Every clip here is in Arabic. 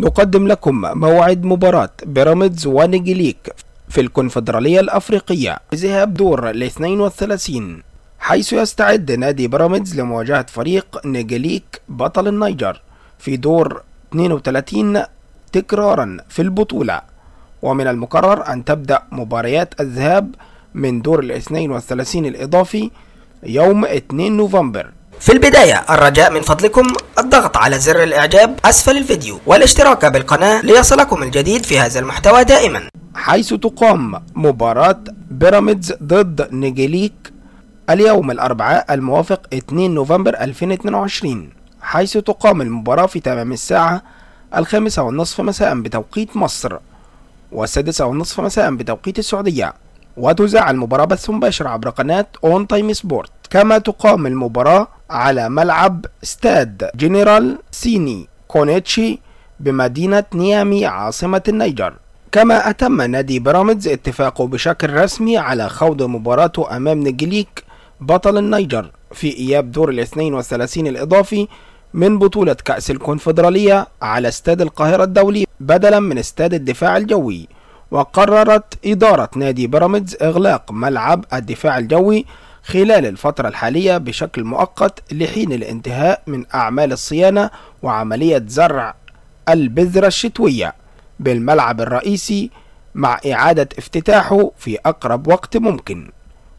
نقدم لكم موعد مباراة بيراميدز ونجيليك في الكونفدرالية الأفريقية ذهاب دور ال 32 حيث يستعد نادي بيراميدز لمواجهة فريق نجيليك بطل النيجر في دور 32 تكرارا في البطولة ومن المقرر أن تبدأ مباريات الذهاب من دور ال 32 الإضافي يوم 2 نوفمبر في البداية الرجاء من فضلكم الضغط على زر الاعجاب اسفل الفيديو والاشتراك بالقناة ليصلكم الجديد في هذا المحتوى دائما حيث تقام مباراة بيراميدز ضد نيجيليك اليوم الأربعاء الموافق 2 نوفمبر 2022 حيث تقام المباراة في تمام الساعة الخامسة والنصف مساء بتوقيت مصر والسادسة والنصف مساء بتوقيت السعودية وتذاع المباراة بث مباشر عبر قناة أون تايم سبورت كما تقام المباراة على ملعب استاد جنرال سيني كونيتشي بمدينة نيامي عاصمة النيجر كما أتم نادي بيراميدز اتفاقه بشكل رسمي على خوض مباراته أمام نجليك بطل النيجر في إياب دور ال 32 الإضافي من بطولة كأس الكونفدرالية على استاد القاهرة الدولي بدلا من استاد الدفاع الجوي وقررت إدارة نادي بيراميدز إغلاق ملعب الدفاع الجوي خلال الفترة الحالية بشكل مؤقت لحين الانتهاء من أعمال الصيانة وعملية زرع البذرة الشتوية بالملعب الرئيسي مع إعادة افتتاحه في أقرب وقت ممكن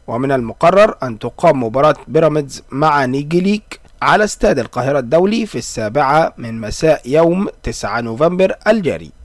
ومن المقرر أن تقام مباراة بيراميدز مع نيجيليك على استاد القاهرة الدولي في السابعة من مساء يوم 9 نوفمبر الجاري